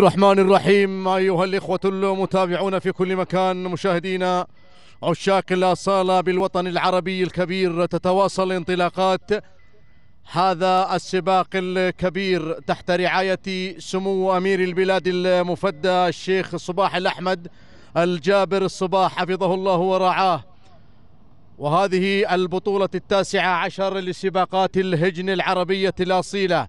الرحمن الرحيم أيها الإخوة المتابعون في كل مكان مشاهدينا عشاق الأصالة بالوطن العربي الكبير تتواصل انطلاقات هذا السباق الكبير تحت رعاية سمو أمير البلاد المفدى الشيخ صباح الأحمد الجابر الصباح حفظه الله ورعاه وهذه البطولة التاسعة عشر لسباقات الهجن العربية الأصيلة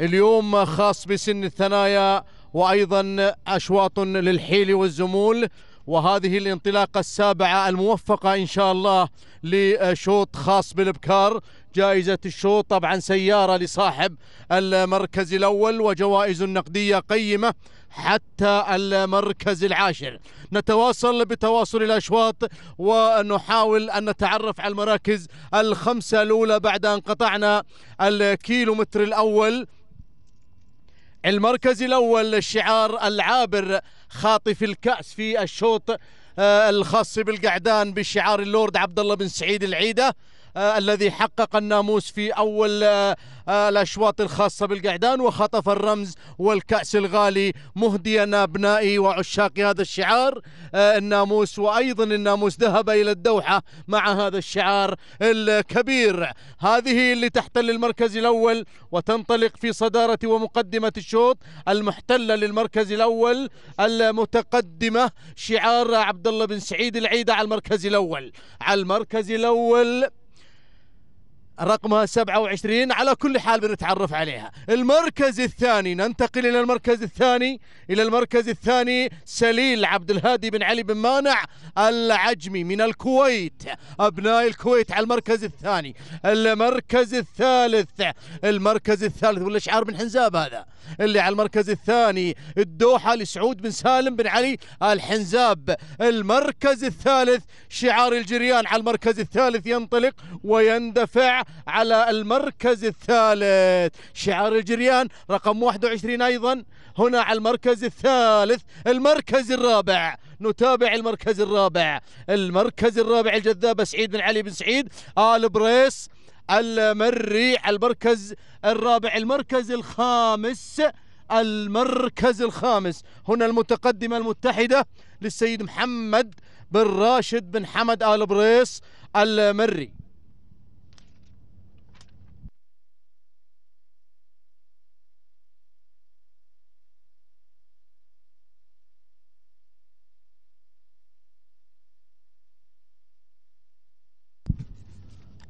اليوم خاص بسن الثنايا وأيضا أشواط للحيل والزمول وهذه الانطلاقة السابعة الموفقة إن شاء الله لشوط خاص بالابكار جائزة الشوط طبعا سيارة لصاحب المركز الأول وجوائز نقدية قيمة حتى المركز العاشر نتواصل بتواصل الأشواط ونحاول أن نتعرف على المراكز الخمسة الأولى بعد أن قطعنا الكيلومتر الأول المركز الأول الشعار العابر خاطف الكأس في الشوط آه، الخاص بالقعدان بالشعار اللورد عبد الله بن سعيد العيده آه، الذي حقق الناموس في أول آه، آه، الأشواط الخاصة بالقعدان وخطف الرمز والكأس الغالي مهديا أبنائي وعشاق هذا الشعار الناموس وأيضا الناموس ذهب إلى الدوحة مع هذا الشعار الكبير هذه اللي تحتل المركز الأول وتنطلق في صدارة ومقدمة الشوط المحتلة للمركز الأول المتقدمة شعار عبد الله بن سعيد العيدة على المركز الأول على المركز الأول رقمها 27 على كل حال بنتعرف عليها المركز الثاني ننتقل إلى المركز الثاني إلى المركز الثاني سليل عبد الهادي بن علي بن مانع العجمي من الكويت أبناء الكويت على المركز الثاني المركز الثالث المركز الثالث ولا شعار من حنزاب هذا اللي على المركز الثاني الدوحة لسعود بن سالم بن علي الحنزاب المركز الثالث شعار الجريان على المركز الثالث ينطلق ويندفع على المركز الثالث شعار الجريان رقم 21 أيضا هنا على المركز الثالث المركز الرابع نتابع المركز الرابع المركز الرابع الجذابة سعيد بن علي بن سعيد آل بريس المري على المركز الرابع المركز الخامس المركز الخامس هنا المتقدمة المتحدة للسيد محمد بن راشد بن حمد آل بريص المري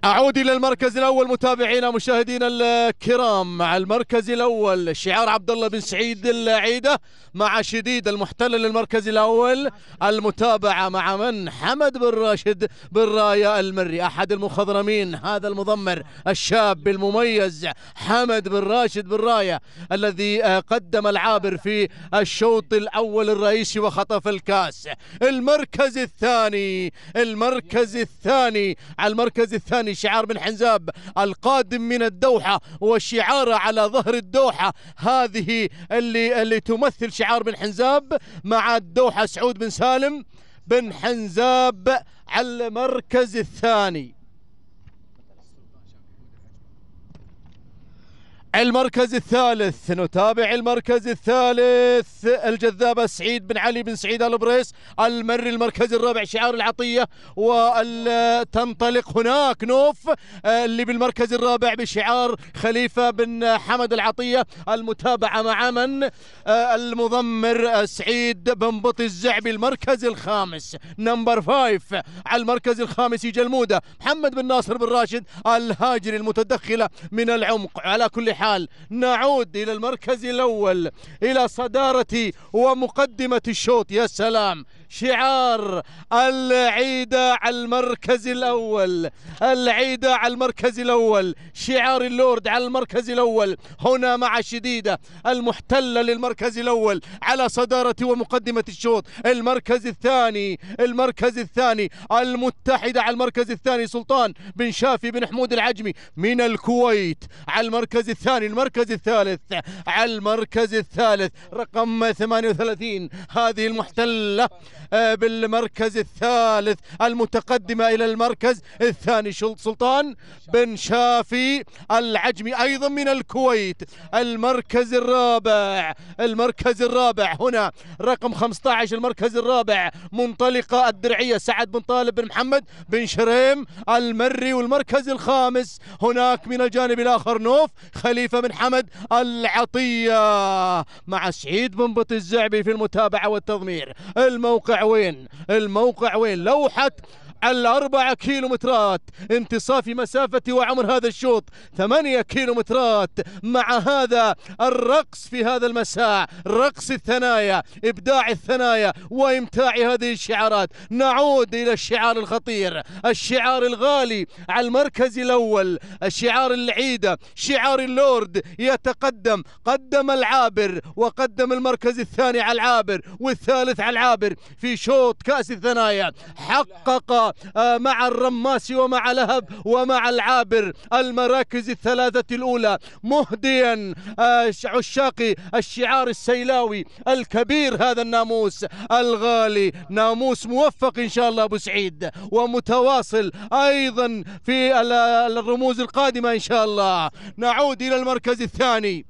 أعود إلى المركز الأول متابعينا مشاهدينا الكرام مع المركز الأول شعار عبد الله بن سعيد العيدة مع شديد المحتل للمركز الأول المتابعة مع من حمد بن راشد بن رايا المري أحد المخضرمين هذا المضمر الشاب المميز حمد بن راشد بن رايا الذي آه، قدم العابر في الشوط الأول الرئيسي وخطف الكاس المركز الثاني المركز الثاني على المركز الثاني شعار بن حنزاب القادم من الدوحة والشعار على ظهر الدوحة هذه اللي, اللي تمثل شعار بن حنزاب مع الدوحة سعود بن سالم بن حنزاب على المركز الثاني المركز الثالث نتابع المركز الثالث الجذابة سعيد بن علي بن سعيد البريس المري المركز الرابع شعار العطية وتنطلق هناك نوف اللي بالمركز الرابع بشعار خليفة بن حمد العطية المتابعة مع من المضمر سعيد بن بطي الزعبي المركز الخامس نمبر فايف على المركز الخامس جلمودة محمد بن ناصر بن راشد الهاجري المتدخلة من العمق على كل حال الحال نعود إلى المركز الأول إلى صدارة ومقدمة الشوط يا سلام شعار العيدة على المركز الأول العيدة على المركز الأول شعار اللورد على المركز الأول هنا مع شديدة المحتلة للمركز الأول على صدارة ومقدمة الشوط المركز الثاني المركز الثاني المتحدة على المركز الثاني سلطان بن شافي بن حمود العجمي من الكويت على المركز الثاني المركز الثالث على المركز الثالث رقم 38 هذه المحتلة آه، بالمركز الثالث المتقدمة إلى المركز الثاني سلطان بن شافي العجمي أيضا من الكويت المركز الرابع المركز الرابع هنا رقم 15 المركز الرابع منطلقة الدرعية سعد بن طالب بن محمد بن شريم المري والمركز الخامس هناك من الجانب الآخر نوف خليفة بن حمد العطية مع سعيد بن بط الزعبي في المتابعة والتضمير الموقع الموقع وين الموقع وين لوحة على الأربعة كيلومترات انتصاف مسافة وعمر هذا الشوط ثمانية كيلومترات مع هذا الرقص في هذا المساء رقص الثنايا إبداع الثنايا وإمتاع هذه الشعارات نعود إلى الشعار الخطير الشعار الغالي على المركز الأول الشعار العيدة شعار اللورد يتقدم قدم العابر وقدم المركز الثاني على العابر والثالث على العابر في شوط كأس الثنايا حقق آه، مع الرماسي ومع لهب ومع العابر المراكز الثلاثة الأولى مهديا آه، عشاق الشعار السيلاوي الكبير هذا الناموس الغالي ناموس موفق إن شاء الله أبو سعيد ومتواصل أيضا في الرموز القادمة إن شاء الله نعود إلى المركز الثاني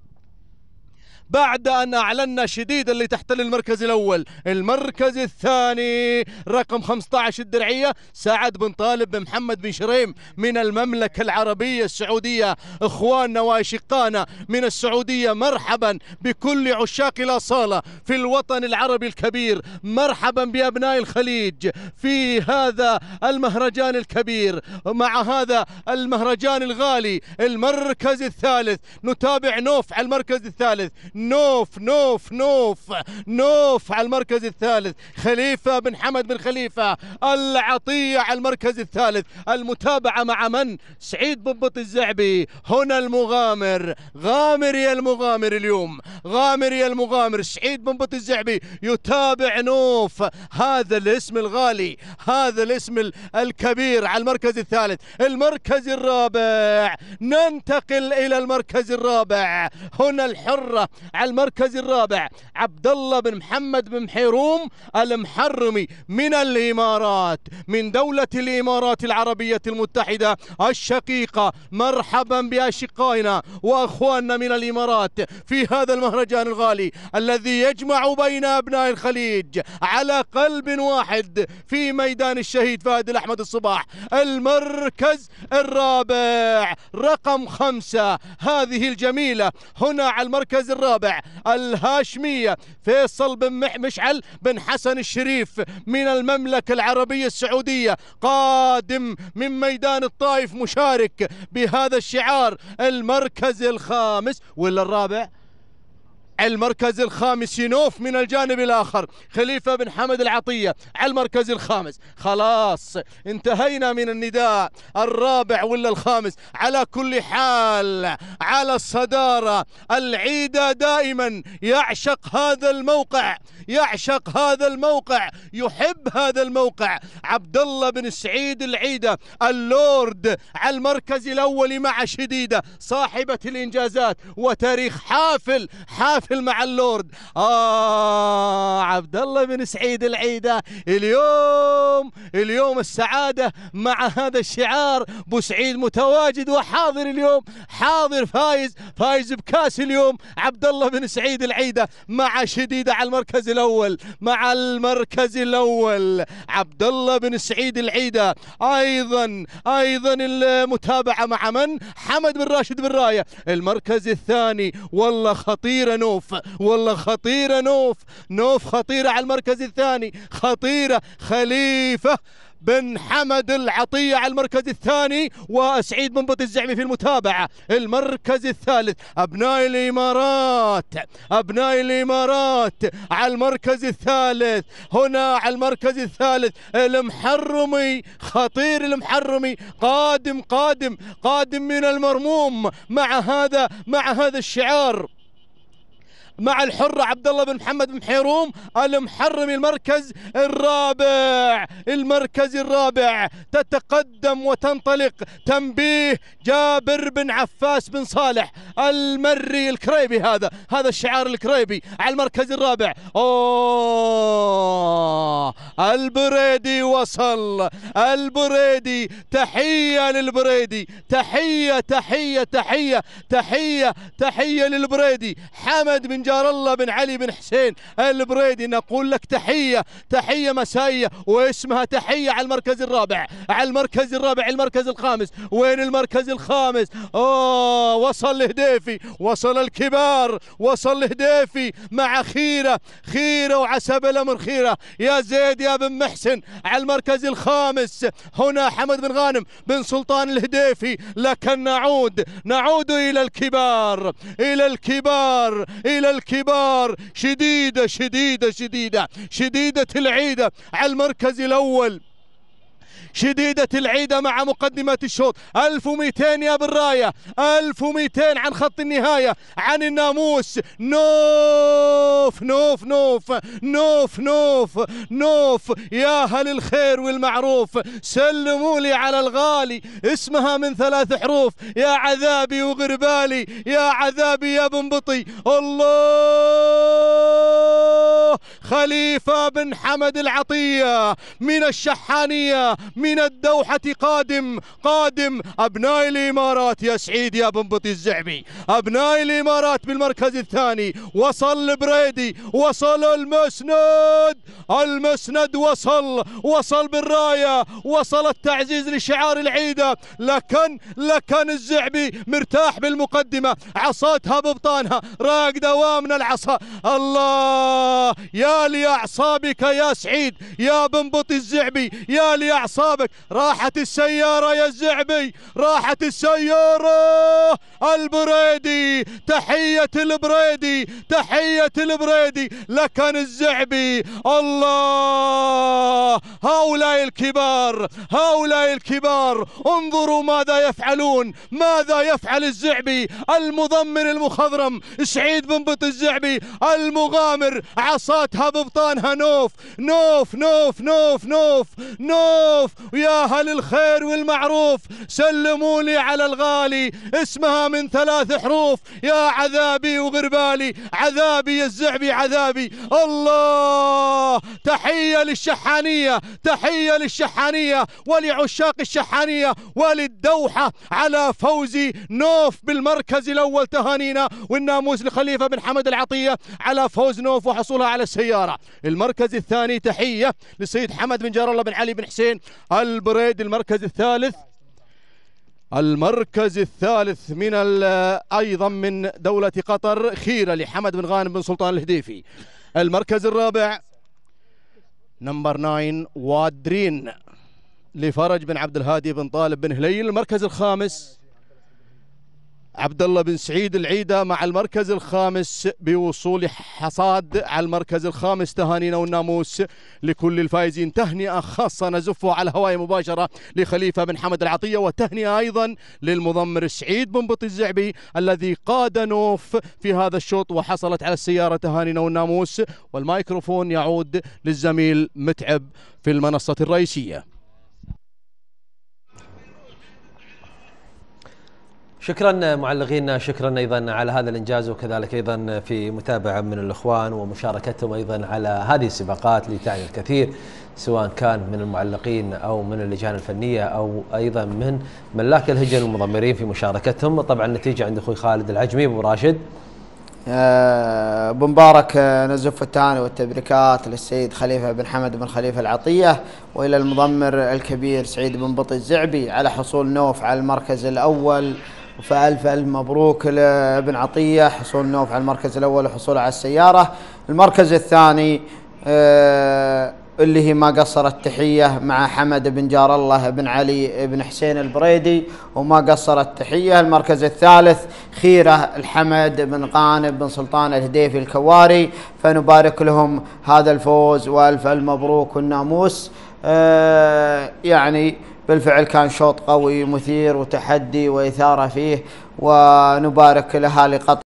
بعد أن أعلنا شديد اللي تحتل المركز الأول المركز الثاني رقم 15 الدرعية سعد بن طالب بن محمد بن شريم من المملكة العربية السعودية إخواننا وأشقائنا من السعودية مرحبا بكل عشاق الأصالة في الوطن العربي الكبير مرحبا بأبناء الخليج في هذا المهرجان الكبير مع هذا المهرجان الغالي المركز الثالث نتابع نوف على المركز الثالث نوف نوف نوف نوف على المركز الثالث خليفة بن حمد بن خليفة العطية على المركز الثالث المتابعة مع من سعيد ببط الزعبي هنا المغامر غامر يا المغامر اليوم غامر يا المغامر سعيد ببط الزعبي يتابع نوف هذا الاسم الغالي هذا الاسم الكبير على المركز الثالث المركز الرابع ننتقل إلى المركز الرابع هنا الحرة على المركز الرابع عبد الله بن محمد بن حيروم المحرمي من الإمارات من دولة الإمارات العربية المتحدة الشقيقة مرحبا بأشقائنا وأخواننا من الإمارات في هذا المهرجان الغالي الذي يجمع بين أبناء الخليج على قلب واحد في ميدان الشهيد فهد الأحمد الصباح المركز الرابع رقم خمسة هذه الجميلة هنا على المركز الرابع الرابع الهاشمية فيصل بن مشعل بن حسن الشريف من المملكة العربية السعودية قادم من ميدان الطائف مشارك بهذا الشعار المركز الخامس ولا الرابع المركز الخامس ينوف من الجانب الآخر خليفة بن حمد العطية على المركز الخامس خلاص انتهينا من النداء الرابع ولا الخامس على كل حال على الصدارة العيدة دائما يعشق هذا الموقع يعشق هذا الموقع يحب هذا الموقع عبد الله بن سعيد العيدة اللورد على المركز الأول مع شديدة صاحبة الإنجازات وتاريخ حافل حافل احتفل مع اللورد اه عبد الله بن سعيد العيده اليوم اليوم السعاده مع هذا الشعار بو سعيد متواجد وحاضر اليوم حاضر فايز فايز بكاس اليوم عبد الله بن سعيد العيده مع شديده على المركز الاول مع المركز الاول عبد الله بن سعيد العيده ايضا ايضا المتابعه مع من حمد بن راشد بن رايه المركز الثاني والله خطيره نور نوف والله خطيرة نوف نوف خطيرة على المركز الثاني خطيرة خليفة بن حمد العطية على المركز الثاني وسعيد منبط الزعمي في المتابعة المركز الثالث أبناء الإمارات أبناء الإمارات على المركز الثالث هنا على المركز الثالث المحرمي خطير المحرمي قادم قادم قادم من المرموم مع هذا مع هذا الشعار مع الحرة عبد الله بن محمد بن حيروم المحرمي المركز الرابع المركز الرابع تتقدم وتنطلق تنبيه جابر بن عفاس بن صالح المري الكريبي هذا هذا الشعار الكريبي على المركز الرابع اوه البريدي وصل البريدي تحية للبريدي تحية تحية تحية تحية تحية للبريدي حمد بن جار الله بن علي بن حسين البريدي نقول لك تحية تحية مسائية واسمها تحية على المركز الرابع على المركز الرابع المركز الخامس وين المركز الخامس أوه وصل لهديفي وصل الكبار وصل لهديفي مع خيرة خيرة وعسى بالأمر خيرة يا زيد يا بن محسن على المركز الخامس هنا حمد بن غانم بن سلطان الهديفي لكن نعود نعود إلى الكبار إلى الكبار إلى الكبار شديدة شديدة شديدة شديدة العيدة على المركز الأول شديدة العيدة مع مقدمة الشوط 1200 يا بالراية 1200 عن خط النهاية عن الناموس نوف نوف نوف نوف نوف نوف يا هل الخير والمعروف سلموا لي على الغالي اسمها من ثلاث حروف يا عذابي وغربالي يا عذابي يا بنبطي الله خليفة بن حمد العطية من الشحانية من الدوحة قادم قادم أبناء الإمارات يا سعيد يا بن بطي الزعبي أبناء الإمارات بالمركز الثاني وصل البريدي وصل المسند المسند وصل وصل بالراية وصل التعزيز لشعار العيدة لكن لكن الزعبي مرتاح بالمقدمة عصاتها ببطانها راق دوامنا العصا الله يا يا لأعصابك يا سعيد يا بنبط الزعبي يا لأعصابك راحت السيارة يا الزعبي راحت السيارة البريدي تحية البريدي تحية البريدي لكن الزعبي الله هؤلاء الكبار هؤلاء الكبار انظروا ماذا يفعلون ماذا يفعل الزعبي المضمر المخضرم سعيد بنبط الزعبي المغامر عصاتها يا ببطانها نوف نوف نوف نوف نوف نوف ويا هل الخير والمعروف سلموا لي على الغالي اسمها من ثلاث حروف يا عذابي وغربالي عذابي يا الزعبي عذابي الله تحية للشحانية تحية للشحانية ولعشاق الشحانية وللدوحة على فوزي نوف بالمركز الأول تهانينا والناموس لخليفة بن حمد العطية على فوز نوف وحصولها على السيارة السيارة المركز الثاني تحية للسيد حمد بن جار الله بن علي بن حسين البريد المركز الثالث المركز الثالث من أيضا من دولة قطر خيرة لحمد بن غانم بن سلطان الهديفي المركز الرابع نمبر ناين وادرين لفرج بن عبد الهادي بن طالب بن هليل المركز الخامس عبد الله بن سعيد العيدة مع المركز الخامس بوصول حصاد على المركز الخامس تهانينا والناموس لكل الفائزين تهنئة خاصة نزفه على الهواء مباشرة لخليفة بن حمد العطية وتهنئة أيضا للمضمر سعيد بن بطي الزعبي الذي قاد نوف في هذا الشوط وحصلت على السيارة تهانينا والناموس والمايكروفون يعود للزميل متعب في المنصة الرئيسية شكرا معلقينا شكرا ايضا على هذا الانجاز وكذلك ايضا في متابعه من الاخوان ومشاركتهم ايضا على هذه السباقات اللي تعني الكثير سواء كان من المعلقين او من اللجان الفنيه او ايضا من ملاك الهجن والمضمرين في مشاركتهم طبعا النتيجه عند اخوي خالد العجمي ابو راشد ابو مبارك آه، نزف التهاني والتبريكات للسيد خليفه بن حمد بن خليفه العطيه والى المضمر الكبير سعيد بن بطي الزعبي على حصول نوف على المركز الاول فألف ألف مبروك لابن عطية حصول نوف على المركز الأول وحصوله على السيارة المركز الثاني آه، اللي هي ما قصرت تحية مع حمد بن جار الله بن علي بن حسين البريدي وما قصرت تحية المركز الثالث خيرة الحمد بن قانب بن سلطان الهديفي الكواري فنبارك لهم هذا الفوز وألف المبروك والناموس آه، يعني بالفعل كان شوط قوي مثير وتحدي وإثارة فيه ونبارك لأهالي قطر